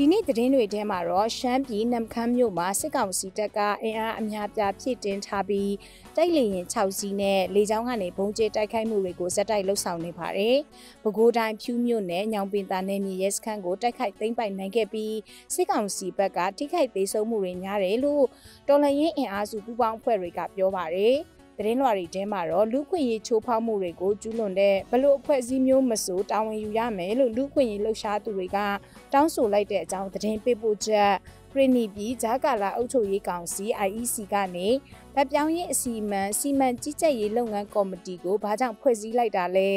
ဒီနေ့သတင်းတွေထဲမှာတော့ရှမ်းပြည်နမ်ခမ်းမြို့မှာစစ်ကောင်စီတပ်ကအင်အားအများပြားဖြည့်တင်းထားပြီးတိုက်လေရင်6စီးနဲ့လေကြောင်းကနေဘုံကျဲတိုက်ခိုက်မှုတွေကိုဇက်တိုက်လှုပ်ဆောင်နေပါတယ်။ပဲခူးတိုင်းဖြူးမြို့နယ်ညောင်ပင်သာနယ်မြေရဲစခန်းကိုတိုက်ခိုက်သိမ်းပိုက်နိုင်ခဲ့ပြီးစစ်ကောင်စီဘက်ကထိခိုက်ဒေဆုံးမှုတွေများတယ်လို့တော်လှန်ရေးအင်အားစုပူးပေါင်းအဖွဲ့တွေကပြောပါတယ်။သတင်းလွှာတွေထဲမှာတော့လူခွင့်ရေးချိုးဖောက်မှုတွေကိုကျူးလွန်တဲ့ဘလို့အဖွဲ့အစည်းမျိုးမဆိုတာဝန်ယူရမယ်လို့လူခွင့်ရေးလှုပ်ရှားသူတွေက တောင်းဆိုလိုက်တဲ့အကြောင်းသတင်းပေးပို့ချက်ပြည်နီပြည်ဂျာကာလာအုပ်ချုပ်ရေးကောင်စီ IEC ကနေဗတ်ပြောင်းရေးအစီအမံစီမံကြီးကြပ်ရေးလုပ်ငန်းကော်မတီကိုဘာကြောင့်ဖွဲ့စည်းလိုက်တာလဲ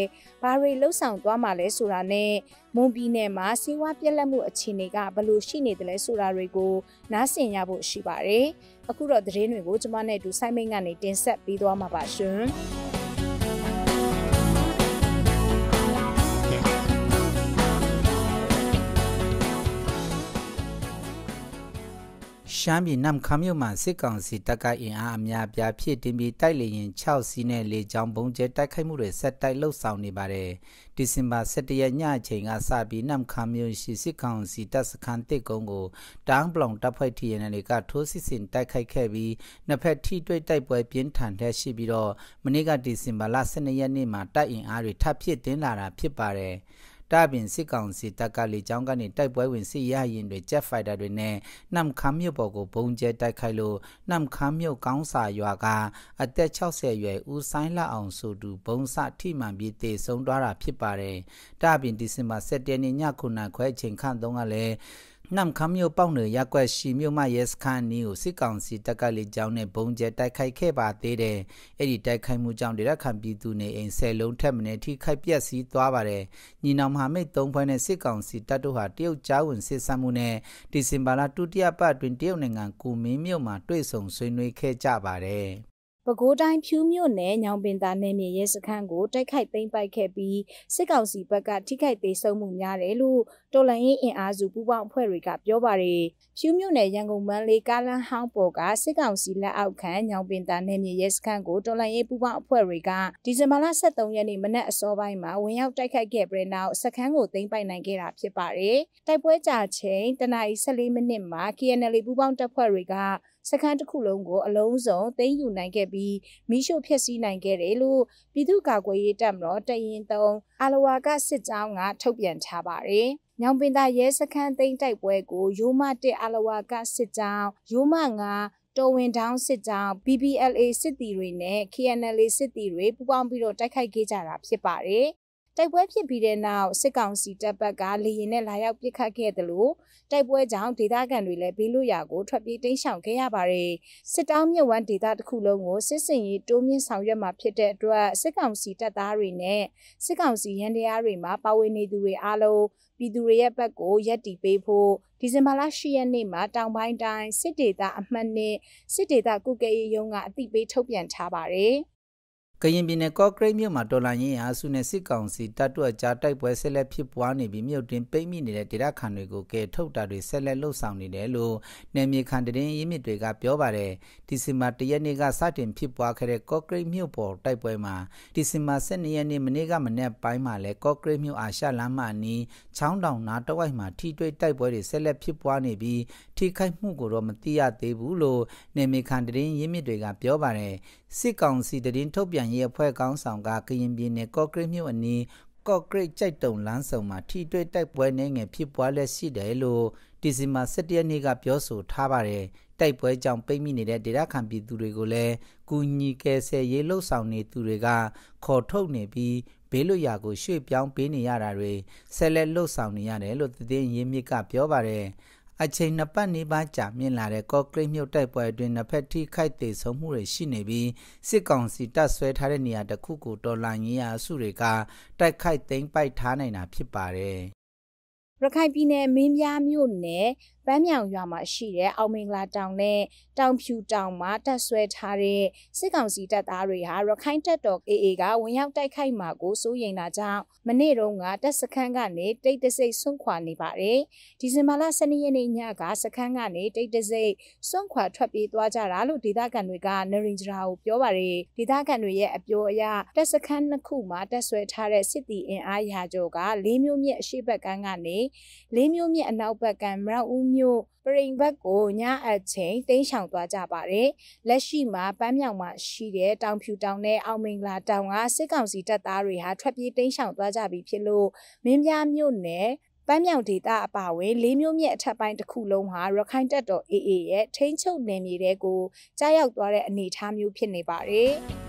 ဘာတွေလှုပ်ဆောင်သွားမှာလဲဆိုတာနဲ့မွန်ပြည်နယ်မှာစီးပွားပြက်လက်မှုအခြေအနေကဘယ်လိုရှိနေတယ်လဲဆိုတာတွေကိုနားဆင်ရဖို့ရှိပါတယ်အခုတော့သတင်းတွေကိုကျွန်မနဲ့အတူဆိုင်းမိတ်ကနေတင်ဆက်ပေးသွားမှာပါရှင်ရှမ်းပြည်နမ်ခမ်းမြို့မှာစစ်ကောင်စီတပ်ကအင်အားအများပြားဖြည့်တင်းပြီးတိုက်လေရင်6စီးနဲ့လေကြောင်းဘုံကျဲတိုက်ခိုက်မှုတွေဆက်တိုက်လှုပ်ဆောင်နေပါတယ်။ဒီဇင်ဘာ17ရက်ညအချိန်ကစပြီးနမ်ခမ်းမြို့ရှိစစ်ကောင်စီတပ်စခန်းတစ်ကုန်းကိုတောင်းပလောင်တပ်ဖွဲ့ထီရနယ်ကထိုးစစ်ဆင်တိုက်ခိုက်ခဲ့ပြီးနှစ်ဖက်ထိတွေ့တိုက်ပွဲပြင်းထန်တဲ့ရှိပြီးတော့မနေ့ကဒီဇင်ဘာလ12ရက်နေ့မှာတိုက်အင်အားတွေထပ်ဖြည့်တင်းလာတာဖြစ်ပါတယ်။တာပင်စစ်ကောင်စီတပ်ကလေကြောင်းကနေတိုက်ပွဲဝင်စစ်ရဟရင်တွေဂျက်ဖိုက်တာတွေနဲ့နမ်ခမ်းမြို့ပေါ်ကိုဘုံကျဲတိုက်ခိုက်လို့နမ်ခမ်းမြို့ကောင်းစာရွာက အသက်60ရွယ်ဦးဆိုင်လအောင်ဆိုသူဘုံစထိမှန်ပြီးတေဆုံးသွားတာဖြစ်ပါတယ်တာပင်ဒီဇင်ဘာ17ရက်နေ့ည9:00ခွဲအချိန်ခန့်တုန်းကလည်းနမ်ခမ်းမြို့ပေါက်နယ်ရက်ွက်ရှိမြို့မရဲစခန်းနီးကိုစစ်ကောင်စီတပ်ကလေကြောင်းနဲ့ဘုံကျဲတိုက်ခိုက်ခဲ့ပါသေးတယ်။အဲ့ဒီတိုက်ခိုက်မှုကြောင့်ဒေသခံပြည်သူနေအိမ်ဆယ်လုံးထက်မနည်းထိခိုက်ပျက်စီးသွားပါတယ်။ညီနောင်မဟာမိတ်၃ဖွဲ့နဲ့စစ်ကောင်စီတပ်တို့ဟာတရုတ်ကြားဝင်စစ်ဆင်မှုနဲ့ဒီဇင်ဘာလဒုတိယပတ်အတွင်းတရုတ်နိုင်ငံကူမင်းမြို့မှာတွေ့ဆုံဆွေးနွေးခဲ့ကြပါတယ်။ပဲခူးတိုင်းဖြူးမြို့နယ်ညောင်ပင်သာနယ်မြေရဲစခန်းကိုတိုက်ခိုက်သိမ်းပိုက်ခဲ့ပြီးစစ်ကောင်စီဘက်ကထိခိုက်သေးဆုံးမှုများတယ်လို့တော်လှန်ရေးအင်အားစုပူးပေါင်းအဖွဲ့တွေကပြောပါတယ်ဖြူးမြို့နယ်ရန်ကုန်မန်းလေးကားလန်းဟောင်းပေါ်ကစစ်ကောင်စီလက်အောက်ခံညောင်ပင်သာနယ်မြေရဲစခန်းကိုတော်လှန်ရေးပူးပေါင်းအဖွဲ့တွေကဒီဇင်ဘာလ23ရက်နေ့မနက်အစောပိုင်းမှာဝင်ရောက်တိုက်ခိုက်ခဲ့ပြီးနောက်စခန်းကိုသိမ်းပိုက်နိုင်ခဲ့တာဖြစ်ပါတယ်တိုက်ပွဲကြာချိန်တနအီ14မိနစ်မှာ KNL ပူးပေါင်းတပ်ဖွဲ့တွေကစခန်းတစ်ခုလုံးကိုအလုံးစုံသိမ်းယူနိုင်ခဲ့ပြီးမိရှုဖျက်ဆီးနိုင်ခဲ့တယ်လို့ပြည်သူ့ကာကွယ်ရေးတပ်မတော်တရင်တုံးအာလဝါကစစ်ကြောင်းကထုတ်ပြန်ထားပါတယ်။ညောင်ပင်သာရဲစခန်းသိမ်းတိုက်ပွဲကိုရိုမတက်အလဝါကစစ်ကြောင်းရိုမငါတော်ဝင်တောင်းစစ်ကြောင်း BBLA စစ်တီတွေနဲ့ KNLA စစ်တီတွေပူးပေါင်းပြီးတော့တိုက်ခိုက်ခဲ့ကြတာဖြစ်ပါတယ်တိုက်ပွဲဖြစ်ပြီးတဲ့နောက်စစ်ကောင်စီတပ်ဘက်ကလေရင်နဲ့လာရောက်ပစ်ခတ်ခဲ့တယ်လို့တိုက်ပွဲကြောင့်ဒေသခံတွေလည်းဘေးလွတ်ရာကိုထွက်ပြေးတိမ်းရှောင်ခဲ့ရပါတယ်စစ်တောင်းမြဝမ်းဒေသတစ်ခုလုံးကိုစစ်စင်ရေးတိုးမြင့်ဆောင်ရွက်မှာဖြစ်တဲ့အတွက်စစ်ကောင်စီတပ်သားတွေနဲ့စစ်ကောင်စီရန်တရားတွေမှာပါဝင်နေသူတွေအားလုံးပြည်သူတွေရဲ့ဘက်ကိုရက်တီပေးဖို့ဒီဇင်ဘာလ10ရက်နေ့မှာတောင်ပိုင်းတိုင်းစစ်ဒေသအမှတ်နဲ့စစ်ဒေသကုကဲရေးရုံးကအသိပေးထုတ်ပြန်ထားပါတယ်။ကရင်ပြည်နယ်ကော့ကရိတ်မြို့မှာဒေါ်လာရင်းအားစုနဲ့စစ်ကောင်စီတပ်တို့အကြားတိုက်ပွဲဆက်လက်ဖြစ်ပွားနေပြီးမြို့တွင်ပိတ်မိနေတဲ့ဒေသခံတွေကိုကယ်ထုတ်တာတွေဆက်လက်လှုပ်ဆောင်နေတယ်လို့နယ်မြေခံတရင်ရင်းမြစ်တွေကပြောပါတယ်ဒီစင်ဘာ၁ရက်နေ့ကစတင်ဖြစ်ပွားခဲ့တဲ့ကော့ကရိတ်မြို့ပေါ်တိုက်ပွဲမှာဒီစင်ဘာ၁၂ရက်နေ့မနေ့ကမနေ့ပိုင်းမှာလဲကော့ကရိတ်မြို့အာရှလမ်းမှနီးချောင်းတောင်နားတဝိုက်မှာထိတွေ့တိုက်ပွဲတွေဆက်လက်ဖြစ်ပွားနေပြီးထိခိုက်မှုကိုတော့မသိရသေးဘူးလို့နေမီခန်တရင်ရင်းမြစ်တွေက ပြောပါတယ်စစ်ကောင်စီတရင်ထုတ်ပြန်ရေးအဖွဲ့ကောင်းဆောင်ကကရင်ပြည်နယ်ကော့ကရစ်မြို့အနီးကော့ကရစ်ကြိုက်တုံလမ်းဆောင်မှာထိတွေ့တိုက်ပွဲနဲ့ငယ်ဖြစ်ပွားလက်ရှိတယ်လို့ဒီဇင်ဘာ17ရက်နေ့ကပြောဆို ထားပါတယ်တိုက်ပွဲကြောင့်ပိတ်မိနေတဲ့ဒေသခံပြည်သူတွေကိုလည်းကူညီကယ်ဆယ်ရေးလှုပ်ဆောင်နေသူတွေကခေါ်ထုတ်နေပြီးဘေးလွတ်ရာကိုရွှေ့ပြောင်းပေးနေရတာတွေဆက်လက်လှုပ်ဆောင်နေရတယ်လို့သတင်းရင်းမြစ်ကပြောပါတယ်အချိန်နှစ်ပတ်နေပါကြာမြင့်လာတဲ့ကော့ကရိတ်မြုပ်တိုက်ပွဲအတွင်းနှစ်ဖက်ထိခိုက်သေးဆုံးမှုတွေရှိနေပြီးစစ်ကောင်စီတပ်ဆွဲထားတဲ့နေရာတစ်ခုကိုတော်လှန်ရေးအစုတွေကတိုက်ခိုက်သိမ်းပိုက်ထားနိုင်တာဖြစ်ပါတယ်ရခိုင်ပြည်နယ်မင်းပြားမြို့နယ်ပန်းမြောင်ရွာမှာရှိတဲ့အောင်မင်္ဂလာတောင်နဲ့တောင်ဖြူတောင်မှာတပ်ဆွဲထားတဲ့စစ်ကောင်စီတပ်သားတွေဟာရခိုင်တပ်တော် AA ကဝင်ရောက်တိုက်ခိုက်မှာကိုစိုးရိမ်တာကြောင့်မနေ့တုန်းကတပ်စခန်းကနေတိတ်တဆိတ်ဆွန့်ခွာနေပါတယ်။ဒီဇင်ဘာလ12ရက်နေ့ညကစခန်းကနေတိတ်တဆိတ်ဆွန့်ခွာထွက်ပြေးသွားကြတာလို့ဒေသခံတွေကနရင်ဂျရာကိုပြောပါတယ်။ဒေသခံတွေရဲ့အပြောအရတပ်စခန်းနှစ်ခုမှာတပ်ဆွဲထားတဲ့စစ်တီအင်အားရာကျော်ကလေးမျိုးမြစ်အရှိတ်ဘက်ကန်းကနေလေးမျိုးမြစ်အနောက်ဘက်ကမရောက်ဦးမြို့ပရိန်ဘက်ကိုညအချိန်တိမ်းရှောင်သွားကြပါတယ်။လက်ရှိမှာပန်းမြောင်မှာရှိတဲ့တောင်ဖြူတောင်နဲ့အောင်မင်္ဂလာတောင်ကစစ်ကောင်စီတပ်သားတွေဟာထွက်ပြေးတိမ်းရှောင်သွားကြပြီဖြစ်လို့မင်းပြမြို့နယ်ပန်းမြောင်ဒေသအပါအဝင်လေးမျိုးမြက်အထက်ပိုင်းတစ်ခုလုံးဟာရခိုင်တပ်တော် AA ရဲ့ထိန်းချုပ်နယ်မြေတွေကိုကြားရောက်သွားတဲ့အနေအထားမျိုးဖြစ်နေပါတယ်။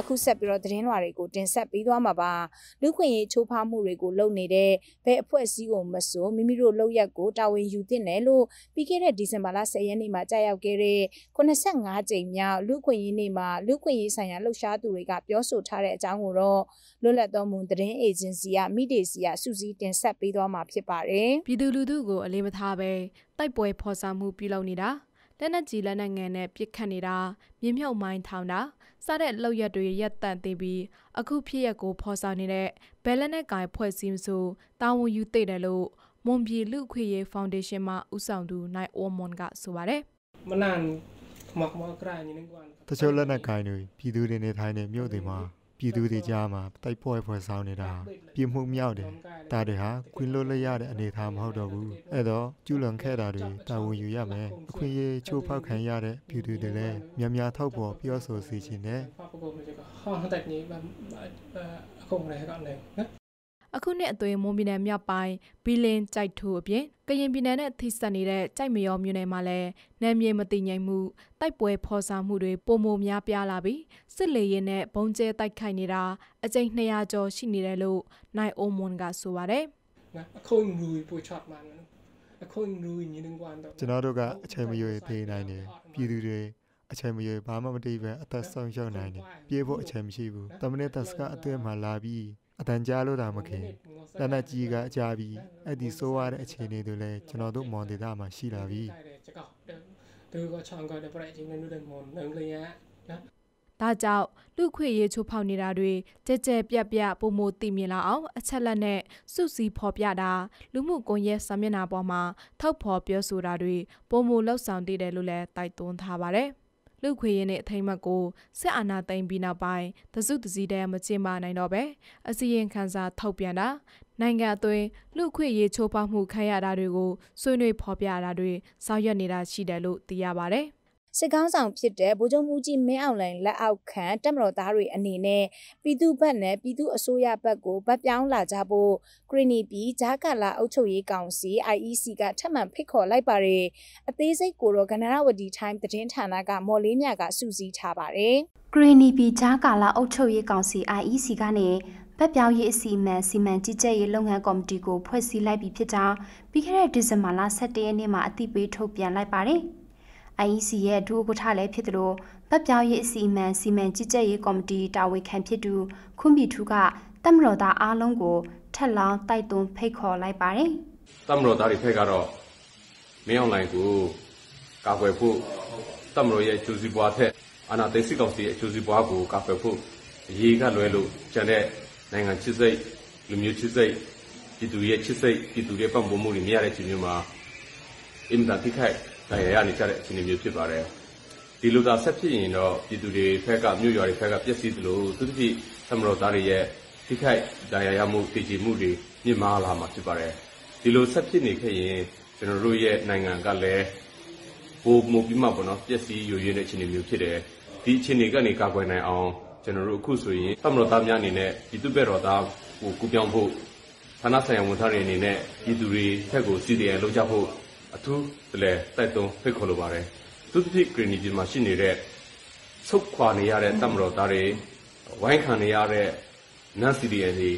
အခုဆက်ပြီးတော့သတင်းလွှာတွေကိုတင်ဆက်ပေးသွားမှာပါလူခွင့်ရေးချိုးဖောက်မှုတွေကိုလုပ်နေတဲ့ဘဲအဖွဲ့အစည်းကိုမဆိုမိမိတို့လောက်ရက်ကိုတာဝန်ယူသင့်တယ်လို့ပြီးခဲ့တဲ့ဒီဇင်ဘာလ10ရက်နေ့မှာကြာရောက်ခဲ့တဲ့85ကြိမ်မြောက်လူခွင့်ရေးနေ့မှာလူခွင့်ရေးဆိုင်ရာလှုပ်ရှားသူတွေကပြောဆိုထားတဲ့အကြောင်းကိုတော့လွတ်လပ်သောမွန်သတင်းအေဂျင်စီကမိဒေစီကစူးစီးတင်ဆက်ပေးသွားမှာဖြစ်ပါတယ်ပြည်သူလူထုကိုအလေးမထားဘဲတိုက်ပွဲဖော်ဆောင်မှုပြုလုပ်နေတာလက်နက်ကြီးလက်နက်ငယ်နဲ့ပစ်ခတ်နေတာမြေမြုပ်မိုင်းထောင်တာ စတဲ့လောက်ရက်တွေရက်တန့်သိပြီးအခုဖြစ်ရက်ကိုဖော်ဆောင်နေတဲ့ဘယ်လက်နက်ကိုင်ဖွဲ့စည်းမှုတာဝန်ယူသိတယ်လို့မွန်ပြည်လူခွေရေးဖောင်ဒေးရှင်းမှဦးဆောင်သူနိုင်အော်မွန်ကဆိုပါတယ်မနန်ခမခမကရိုင်းနေကွမ်းတချို့လက်နက်ကိုင်တွေပြည်သူတွေနေထိုင်တဲ့မြို့တွေမှာပြည်သူတွေကြားမှာတိုက်ပွဲဖွဲ့ဆောင်နေတာပြည်မှုမြောက်တယ်ဒါတွေဟာခွင့်လွတ်လရတဲ့အနေအထားမဟုတ်တော့ဘူးအဲ့တော့ကျူးလွန်ခဲ့တာတွေတာဝန်ယူရမယ်အခွင့်အရေးချိုးဖောက်ခံရတဲ့ပြည်သူတွေလည်းများများထောက်ပေါ်ပြောဆိုစီခြင်းနဲ့အခုနှစ်အသွေးမွန်ပြည်နယ်မြောက်ပိုင်းဘီလင်းကြိုက်ထူအပြင်ကရင်ပြည်နယ်နဲ့ထိစပ်နေတဲ့ကြိုက်မရောမြို့နယ်မှာလည်းနယ်မြေမတည်ငြိမ်မှုတိုက်ပွဲဖော်ဆောင်မှုတွေပုံမများပြားလာပြီးစစ်လေရင်နဲ့ဘုံကျဲတိုက်ခိုက်နေတာအကြိမ်200ကျော်ရှိနေတယ်လို့နိုင်အိုမွန်ကဆိုပါတယ်အခုန်ရူပူချတ်မှန်အခုန်ရူညင်းကွမ်းတော့ကျွန်တော်တို့ကအချိန်မရွေးဖေးနိုင်တယ်ပြည်သူတွေအချိန်မရွေးဘာမှမတိပဲအသက်ဆုံးရှုံးနိုင်တယ်ပြေးဖို့အချိန်မရှိဘူးတမနစ်သက်စကအသွေးမှလာပြီးအတန်ကြားလို့တာမခင်လက်နက်ကြီးကအကြပြီးအဲ့ဒီဆိုးရတဲ့အခြေအနေတွေလည်းကျွန်တော်တို့မွန်ဒေတာမှာရှိလာပြီဒါကြောင့်လူခွေရေးချိုးဖောက်နေတာတွေကြဲကြဲပြက်ပြက်ပုံမသိမြင်လာအောင်အချက်လက်နဲ့စုစည်းဖော်ပြတာလူမှုကွန်ရက်စာမျက်နှာပေါ်မှာထုတ်ဖော်ပြောဆိုတာတွေပုံမလှုပ်ဆောင်တည်တယ်လို့လည်းတိုက်တွန်းထားပါတယ်။လူခွေရင်ရဲ့အထိမ့်မှတ်ကိုစစ်အာဏာသိမ်းပြီးနောက်ပိုင်းတစုတစည်းတည်းမကျင်းပနိုင်တော့ပဲအစည်းရင်ခံစာထုတ်ပြန်တာနိုင်ငံအသွင်းလူခွေရေးချိုးဖောက်မှုခံရတာတွေကို ဆွေးနွေးဖော်ပြတာတွေဆောင်ရွက်နေတာရှိတယ်လို့သိရပါဗျ။စစ်ကောင်းဆောင်ဖြစ်တဲ့ဗိုလ်ချုပ်မှုကြီးမင်းအောင်လှိုင်လက်အောက်ခံတပ်မတော်သားတွေအနေနဲ့ပြည်သူ့ဘက်နဲ့ပြည်သူ့အစိုးရဘက်ကိုဗတ်ပြောင်းလာကြဖို့ခရီနီပြည်ဂျာကာလာအုပ်ချုပ်ရေးကောင်စီ IEC ကထပ်မံဖိတ်ခေါ်လိုက်ပါတယ်။အသေးစိတ်ကိုတော့ကနရဝတီတိုင်းသတင်းဌာနကမော်လေးမြကစူးစီးထားပါတယ်။ဂရီနီပြည်ဂျာကာလာအုပ်ချုပ်ရေးကောင်စီ IEC ကနေဗက်ပြောင်းရေးအစီအမံစီမံကြီးကြပ်ရေးလုပ်ငန်းကော်မတီကိုဖွဲ့စည်းလိုက်ပြီးဖြစ်ကြောင်းပြီးခဲ့တဲ့ဒီဇင်ဘာလ17ရက်နေ့မှာအသိပေးထုတ်ပြန်လိုက်ပါတယ်။ IEC ရဲ့ဒုဥက္ကဋ္ဌလည်းဖြစ်သလိုဗတ်ပြောင်းရေးအစီအမံစီမံကြီးကြပ်ရေးကော်မတီတာဝန်ခံဖြစ်သူခွန်မီထူးကတမတော်သားအားလုံးကိုထက်လောင်းတိုက်တွန်းဖိတ်ခေါ်လိုက်ပါတယ်။တမတော်သားတွေဖက်ကတော့မင်းအွန်လိုင်းကိုကာကွယ်ဖို့တမတော်ရဲ့အကျိုးစီးပွားထက်အာဏာသိမ်းစစ်ကောင်စီရဲ့အကျိုးစီးပွားကိုကာကွယ်ဖို့အရေးကလွဲလို့ကျန်တဲ့နိုင်ငံချစ်စိတ်လူမျိုးချစ်စိတ်ပြည်သူရဲ့ချစ်စိတ်ပြည်သူရဲ့ပံ့ပိုးမှုတွေမရတဲ့ချိန်မျိုးမှာအင်တာတိခိုက်နိုင်ငံရနေကြတဲ့အခြေအနေမျိုးဖြစ်ပါတယ်။ဒီလိုသာဆက်ဖြစ်ရင်တော့ပြည်သူတွေဖက်ကမြို့ရွာတွေဖက်ကပျက်စီးသလိုသူတို့ပြည်သမတော်သားတွေရဲ့ထိခိုက်ဒဏ်ရာရမှုပြည်ကြည်မှုတွေမြင့်မားလာမှာဖြစ်ပါတယ်။ဒီလိုဆက်ဖြစ်နေခဲ့ရင်ကျွန်တော်တို့ရဲ့နိုင်ငံကလည်းပိုမိုပြီးမှပေါ့နော်ပျက်စီးယိုယွင်းတဲ့အခြေအနေမျိုးဖြစ်တယ်။ဒီအခြေအနေကနေကာကွယ်နိုင်အောင်ကျွန်တော်တို့အခုဆိုရင်သမတော်သားများအနေနဲ့ပြည်သူ့ဘက်တော်သားကိုကူပြောင်းဖို့ဌာနဆိုင်ရာဝန်ထမ်းတွေအနေနဲ့ပြည်သူတွေထက်ကိုစီးတယ်လောက်ကြဖို့အထူးတလဲတိုက်တွန်းဖိတ်ခေါ်လိုပါတယ်။သူတစ်ဖြစ်ဂရနီပြည်မှာရှိနေတဲ့ဆုတ်ခွာနေရတဲ့တပ်မတော်သားတွေဝိုင်းခံနေရတဲ့နတ်စီဒီအန်တွေ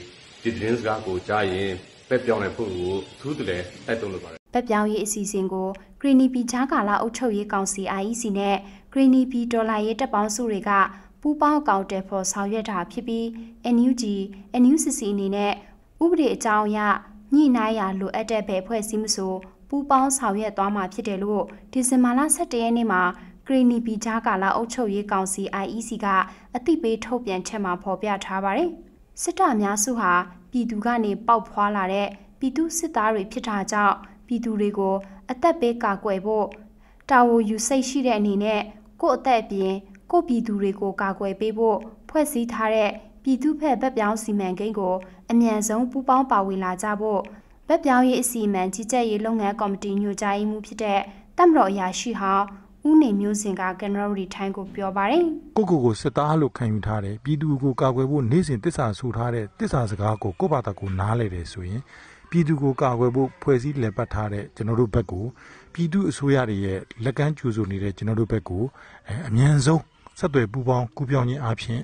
ဒီသတင်းစကားကိုကြားရင်ပက်ပြောင်းတဲ့ပုံကိုအထူးတလဲတိုက်တွန်းလိုပါတယ်။ပက်ပြောင်းရေးအစီအစဉ်ကိုဂရနီပြည်ဂျာကာလာအုပ်ချုပ်ရေးကောင်စီ IEC နဲ့ဂရနီပြည်ဒေါ်လာရေးတပ်ပေါင်းစုတွေကပူပေါင်းကောင်တယ်ဖော်ဆောင်ရွက်တာဖြစ်ပြီး NUG NUCC အနေနဲ့ဥပဒေအကြောင်းအရညှိနှိုင်းရလိုအပ်တဲ့ဘယ်ဖွဲ့စည်းမှုဆိုပူးပေါင်းဆောင်ရွက်သွားမှာဖြစ်တယ်လို့ဒီဇင်ဘာလ17ရက်နေ့မှာကရီနီဘီဂျာကာလာအုပ်ချုပ်ရေးကောင်စီ IEC ကအသိပေးထုတ်ပြန်ချက်မှာဖော်ပြထားပါတယ်။စစ်တပ်များစုဟာပြည်သူကနေပေါက်ဖွာလာတဲ့ပြည်သူစစ်သားတွေဖြစ်တာကြောင့်ပြည်သူတွေကိုအသက်ပေးကာကွယ်ဖို့တာဝန်ယူစိတ်ရှိတဲ့အနေနဲ့ကိုယ့်အသက်အပြင်ကိုယ့်ပြည်သူတွေကိုကာကွယ်ပေးဖို့ဖွဲ့စည်းထားတဲ့ပြည်သူ့ဖက်ဗက်ပြောင်းစီမံကိန်းကိုအမြန်ဆုံးပူးပေါင်းပါဝင်လာကြဖို့လက်ပြောင်းရေးအစီအမံကြီးကြပ်ရေးလုပ်ငန်းကော်မတီညွှန်ကြားရေးမှူးဖြစ်တဲ့တမတော်အရာရှိဟောင်းဦးနေမျိုးစင်ကကန်ရော်ရီထိုင်းကိုပြောပါတယ်ကိုကိုကိုစစ်သားလို့ခံယူထားတယ်ပြည်သူကိုကာကွယ်ဖို့နေ့စဉ်တစ္ဆာဆိုထားတဲ့တစ္ဆာစကားကိုကိုယ့်ဘာသာကိုနားလည်တယ်ဆိုရင်ပြည်သူကိုကာကွယ်ဖို့ဖွဲ့စည်းလည်ပတ်ထားတဲ့ကျွန်တော်တို့ဘက်ကိုပြည်သူအစိုးရတွေရဲ့လက်ကမ်းကြိုဆိုနေတဲ့ကျွန်တော်တို့ဘက်ကိုအမြန်ဆုံးဆက်သွယ်ပူးပေါင်းကူပြောင်းခြင်းအပြင်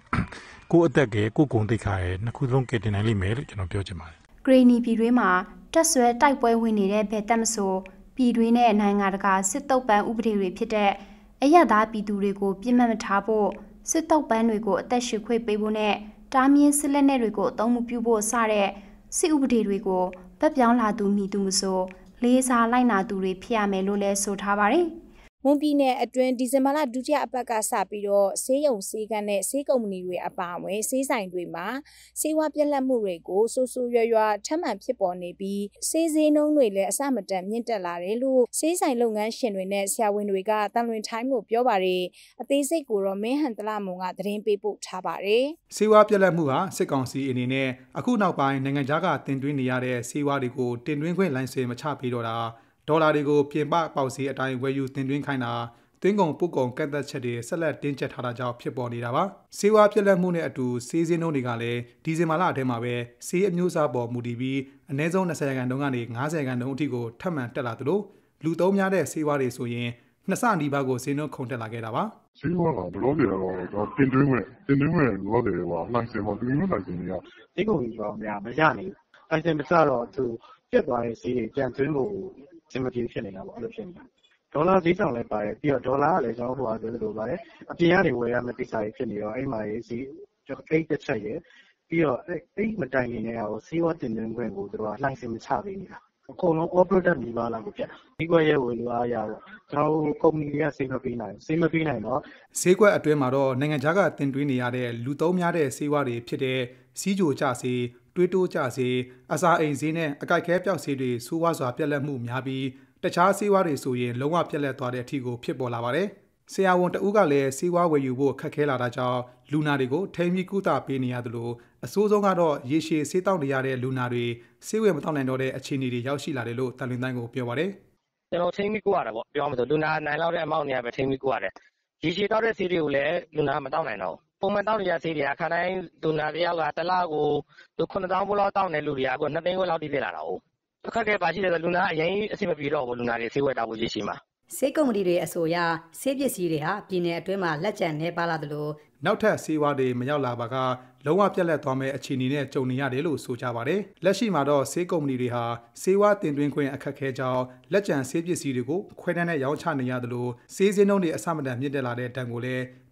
ကိုယ့်အသက်ကယ်ကိုယ့်ဂုဏ်သိက္ခာရဲ့နှစ်ခုလုံးကယ်တင်နိုင်လိမ့်မယ်လို့ကျွန်တော်ပြောချင်ပါတယ်ဂရီနီပြည်တွင်းမှာတက်ဆွဲတိုက်ပွဲဝင်နေတဲ့ဘယ်တက်မဆိုပြည်တွင်းနဲ့နိုင်ငံတကာစစ်တုပ်ပန်းဥပဒေတွေဖြစ်တဲ့အရသာပြည်သူတွေကိုပြစ်မှတ်မထားဖို့စစ်တုပ်ပန်းတွေကိုအသက်ရှူခွေပေးဖို့နဲ့တားမြင်စစ်လက်နက်တွေကိုအသုံးမပြုဖို့စတဲ့စစ်ဥပဒေတွေကိုဗက်ပြောင်းလာသူမိသူမဆို လေးစားလိုက်နာသူတွေဖြစ်ရမယ်လို့လဲဆိုထားပါတယ်။ဝန်ပြည်နယ်အတွင်းဒီဇင်ဘာလဒုတိယအပတ်ကစပြီးတော့ဆေးရုံဆေးကန်းနဲ့ဆေးကုမ္ပဏီတွေအပါအဝင်ဆေးဆိုင်တွေမှာဆေးဝါးပြက်လက်မှုတွေကိုဆူဆူရွရွထပ်မံဖြစ်ပေါ်နေပြီးဆေးဈေးနှုန်းတွေလည်းအဆမတန်မြင့်တက်လာတယ်လို့ဆေးဆိုင်လုပ်ငန်းရှင်တွေနဲ့ဆရာဝန်တွေကတန်လွင်တိုင်းကိုပြောပါတယ်အသေးစိတ်ကိုတော့မင်းဟန်တလမုံကသတင်းပေးပို့ထားပါတယ်ဆေးဝါးပြက်လက်မှုဟာစစ်ကောင်စီအနေနဲ့အခုနောက်ပိုင်းနိုင်ငံခြားကတင်သွင်းနေရတဲ့ဆေးဝါးတွေကိုတင်သွင်းခွင့်လိုင်စင်မချပေးတော့တာဒေါ်လာတွေကိုပြင်ပပေါက်ဈေးအတိုင်းဝယ်ယူတင်သွင်းခိုင်းတာသင်းကုန်ပုတ်ကုန်ကန့်သက်ချက်တွေဆက်လက်တင်းကျပ်ထားတာကြောင့်ဖြစ်ပေါ်နေတာပါ။စေဝါပြက်လက်မှုနဲ့အတူစေးစင်းတို့တွေကလည်းဒီဇင်ဘာလအထဲမှာပဲစေးအမျိုးအစားပေါ်မူတည်ပြီးအနည်းဆုံး20ရာခိုင်နှုန်းကနေ50ရာခိုင်နှုန်းအထိကိုထပ်မံတက်လာသလိုလူသုံးများတဲ့စေးဝါတွေဆိုရင်နှစ်ဆနီးပါးကိုဈေးနှုန်းခုန်တက်လာခဲ့တာပါ။ဈေးဝါကဘလို့တွေတော့တင်သွင်းမဲ့တင်သွင်းမဲ့လောတွေကနိုင်စင်ပေါ်ဒီလိုနိုင်စင်တွေကတိတ်ကုန်ကြီးပါဗျာမရနိုင်ဘူး။နိုင်စင်မစတော့သူပြက်သွားတဲ့ဈေးတွေပြန်သွင်းဖို့အဆင်မပြေဖြစ်နေတာပေါ့အဲ့လိုဖြစ်နေတာဒေါ်လာဈေးကြောင့်လည်းပါတယ်ပြီးတော့ဒေါ်လာကလည်းကျွန်တော်ဟိုဟာဆိုလိုပါတယ်အပြင်ကနေဝယ်ရမယ့်ကိစ္စတွေဖြစ်နေတော့အဲ့မှာရေးဈေးကျွန်တော်အိတ်တစ်ချက်ရယ်ပြီးတော့အဲ့အဲ့မတိုင်ခင်နဲ့ဟိုစေဝတင်သွင်းခွင့်ကိုသူတို့ကလှိုင်းစင်မချပေးနေတာအကုန်လုံး all product ညီပါလာကိုပြတ်ဈေးကွက်ရဲ့ဝင်လာရပေါ့ကျွန်တော်တို့ကုမ္ပဏီတွေကစေးမပေးနိုင်စေးမပေးနိုင်တော့ဈေးကွက်အတွင်းမှာတော့နိုင်ငံခြားကတင်သွင်းနေရတဲ့လူသုံးများတဲ့စေးဝါးတွေဖြစ်တဲ့စီးကြိုကြစေးတွေးတိုးကြစေအစာအိမ်ဈေးနဲ့အကြိုက်ခဲပြောက်ဈေးတွေဆိုးဝါးစွာပြက်လက်မှုများပြီးတခြားဈေးဝါးတွေဆိုရင်လုံးဝပြက်လက်သွားတဲ့အထိကိုဖြစ်ပေါ်လာပါတယ်။ဆရာဝန်တဦးကလည်းဈေးဝါးဝယ်ယူဖို့ခက်ခဲလာတာကြောင့်လူနာတွေကိုထိမိကုသပေးနေရသလိုအဆိုးဆုံးကတော့ရေရှည်ဆေးတောက်နေရတဲ့လူနာတွေဆေးဝယ်မတောက်နိုင်တော့တဲ့အခြေအနေတွေရောက်ရှိလာတယ်လို့တာလင်တိုင်းကိုပြောပါတယ်။ကျွန်တော်ထိမိကုရတာပေါ့ပြောမှဆိုလူနာနိုင်လောက်တဲ့အမောက်နေရာပဲထိမိကုရတယ်။ရေရှည်တောက်တဲ့ဆေးတွေကိုလည်းလူနာမတောက်နိုင်တော့ဘူးပုံမှန်သောက်နေကျဆေးတွေကခါတိုင်းလူနာတယောက်ကတလကိုလူ၇သောင်းဖိုးလောက်သောက်နေတဲ့လူတွေကအခု၂သိန်းခွဲလောက်အထိဖြစ်လာတာကိုး။အခက်အခဲဘာရှိလဲဆိုတော့လူနာကအရမ်းကြီးအဆင်မပြေတော့ဘူး။လူနာတွေဆေးဝယ်သောက်ဖို့ရေရှည်မှာ။”ဆေးကုမ္ပဏီတွေအဆိုအရဆေးပစ္စည်းတွေဟာပြည်နယ်အတွင်းမှာလက်ကျန်နည်းပါးလာသလိုနောက်ထပ်ဆေးဝါးတွေမရောက်လာပါကလုံးဝပြတ်လပ်သွားမယ့်အခြေအနေနဲ့ကြုံနေရတယ်လို့ဆိုကြပါတယ်။လက်ရှိမှာတော့ဆေးကုမ္ပဏီတွေဟာဆေးဝါးတင်သွင်းခွင့်အခက်အခဲကြောင့်လက်ကျန်ဆေးပစ္စည်းတွေကိုခွဲတမ်းနဲ့ရောင်းချနေရသလိုဆေးဈေးနှုန်းတွေအဆမတန်မြင့်တက်လာတဲ့ဒဏ်ကိုလည်း